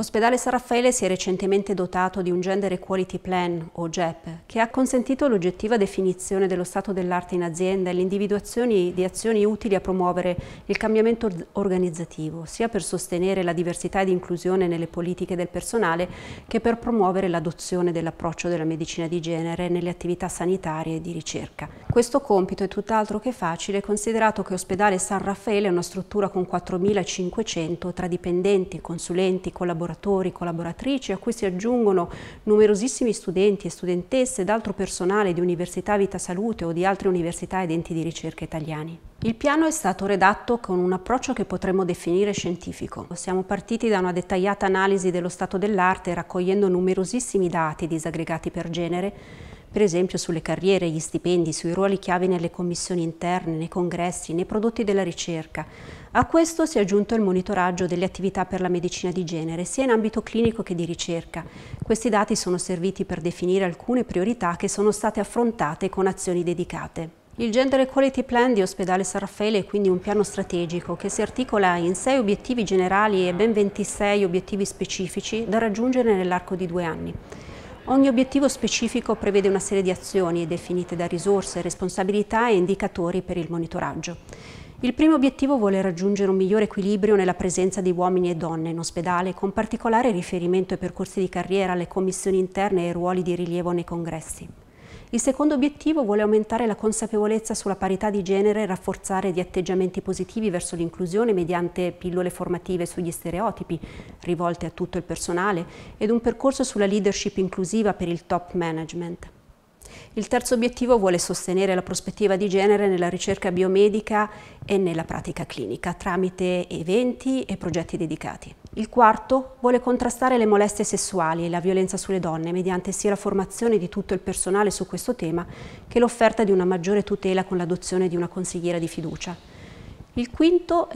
L'ospedale San Raffaele si è recentemente dotato di un Gender Equality Plan, o GEP, che ha consentito l'oggettiva definizione dello stato dell'arte in azienda e l'individuazione di azioni utili a promuovere il cambiamento organizzativo, sia per sostenere la diversità ed inclusione nelle politiche del personale che per promuovere l'adozione dell'approccio della medicina di genere nelle attività sanitarie e di ricerca. Questo compito è tutt'altro che facile, considerato che l'ospedale San Raffaele è una struttura con 4.500 tra dipendenti, consulenti, collaboratori collaboratori, collaboratrici, a cui si aggiungono numerosissimi studenti e studentesse ed altro personale di Università Vita Salute o di altre università ed enti di ricerca italiani. Il piano è stato redatto con un approccio che potremmo definire scientifico. Siamo partiti da una dettagliata analisi dello stato dell'arte raccogliendo numerosissimi dati disaggregati per genere per esempio sulle carriere, gli stipendi, sui ruoli chiave nelle commissioni interne, nei congressi, nei prodotti della ricerca. A questo si è aggiunto il monitoraggio delle attività per la medicina di genere, sia in ambito clinico che di ricerca. Questi dati sono serviti per definire alcune priorità che sono state affrontate con azioni dedicate. Il Gender Equality Plan di Ospedale San Raffaele è quindi un piano strategico che si articola in sei obiettivi generali e ben 26 obiettivi specifici da raggiungere nell'arco di due anni. Ogni obiettivo specifico prevede una serie di azioni definite da risorse, responsabilità e indicatori per il monitoraggio. Il primo obiettivo vuole raggiungere un migliore equilibrio nella presenza di uomini e donne in ospedale, con particolare riferimento ai percorsi di carriera, alle commissioni interne e ai ruoli di rilievo nei congressi. Il secondo obiettivo vuole aumentare la consapevolezza sulla parità di genere e rafforzare gli atteggiamenti positivi verso l'inclusione mediante pillole formative sugli stereotipi, rivolte a tutto il personale, ed un percorso sulla leadership inclusiva per il top management. Il terzo obiettivo vuole sostenere la prospettiva di genere nella ricerca biomedica e nella pratica clinica tramite eventi e progetti dedicati. Il quarto vuole contrastare le molestie sessuali e la violenza sulle donne mediante sia la formazione di tutto il personale su questo tema che l'offerta di una maggiore tutela con l'adozione di una consigliera di fiducia. Il quinto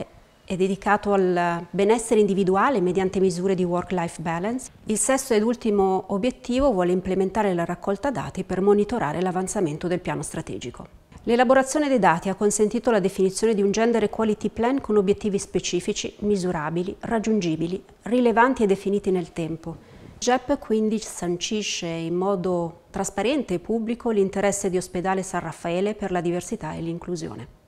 è dedicato al benessere individuale mediante misure di work-life balance. Il sesto ed ultimo obiettivo vuole implementare la raccolta dati per monitorare l'avanzamento del piano strategico. L'elaborazione dei dati ha consentito la definizione di un gender equality plan con obiettivi specifici, misurabili, raggiungibili, rilevanti e definiti nel tempo. GEP quindi sancisce in modo trasparente e pubblico l'interesse di Ospedale San Raffaele per la diversità e l'inclusione.